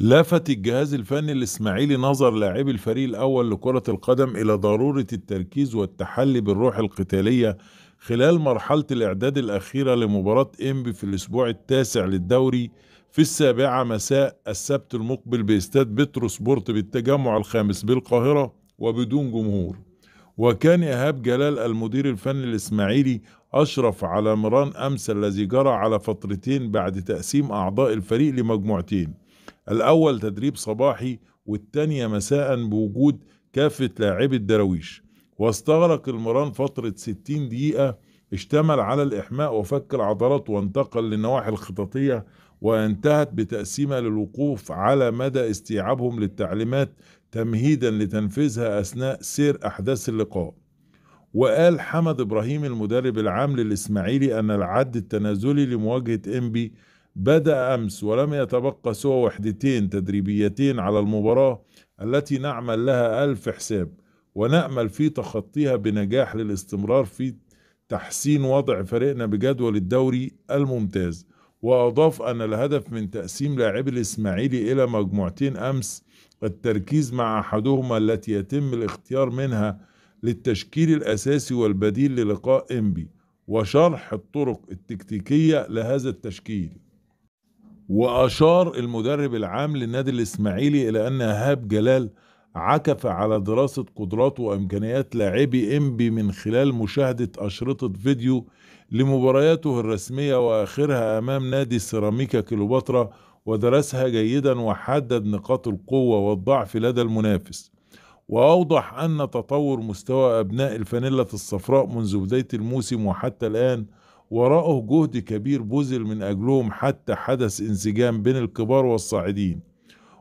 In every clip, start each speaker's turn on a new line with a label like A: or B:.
A: لفت الجهاز الفني الإسماعيلي نظر لاعبي الفريق الأول لكرة القدم إلى ضرورة التركيز والتحلي بالروح القتالية خلال مرحلة الإعداد الأخيرة لمباراة إنبي في الأسبوع التاسع للدوري في السابعة مساء السبت المقبل باستاد بيترو سبورت بالتجمع الخامس بالقاهرة وبدون جمهور وكان إيهاب جلال المدير الفني الإسماعيلي أشرف على مران أمس الذي جرى على فترتين بعد تقسيم أعضاء الفريق لمجموعتين الأول تدريب صباحي والتانية مساء بوجود كافة لاعبي الدراويش واستغرق المران فترة 60 دقيقة اشتمل على الإحماء وفك العضلات وانتقل للنواحي الخططية وانتهت بتقسيمة للوقوف على مدى استيعابهم للتعليمات تمهيدا لتنفيذها أثناء سير أحداث اللقاء وقال حمد إبراهيم المدرب العام للإسماعيلي أن العد التنازلي لمواجهة إنبي بدأ أمس ولم يتبقى سوى وحدتين تدريبيتين على المباراة التي نعمل لها ألف حساب ونأمل في تخطيها بنجاح للاستمرار في تحسين وضع فريقنا بجدول الدوري الممتاز وأضاف أن الهدف من تقسيم لاعبي الإسماعيلي إلى مجموعتين أمس التركيز مع أحدهما التي يتم الاختيار منها للتشكيل الأساسي والبديل للقاء إنبي وشرح الطرق التكتيكية لهذا التشكيل وأشار المدرب العام للنادي الإسماعيلي إلى أن إيهاب جلال عكف على دراسة قدرات وإمكانيات لاعبي إنبي من خلال مشاهدة أشرطة فيديو لمبارياته الرسمية وآخرها أمام نادي سيراميكا كيلوباترا ودرسها جيدا وحدد نقاط القوة والضعف لدى المنافس وأوضح أن تطور مستوى أبناء الفانيلة الصفراء منذ بداية الموسم وحتى الآن وراءه جهد كبير بذل من أجلهم حتى حدث انسجام بين الكبار والصاعدين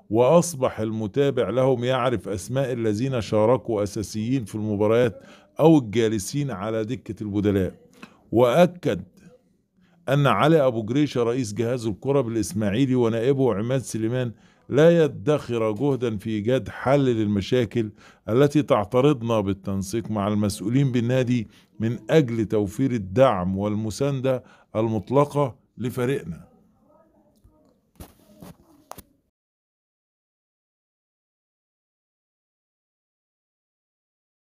A: وأصبح المتابع لهم يعرف أسماء الذين شاركوا أساسيين في المباريات أو الجالسين على دكة البدلاء وأكد أن علي أبو جريشة رئيس جهاز الكرة بالإسماعيلي ونائبه عماد سليمان لا يدخر جهدا في إيجاد حل للمشاكل التي تعترضنا بالتنسيق مع المسؤولين بالنادي من أجل توفير الدعم والمساندة المطلقة لفريقنا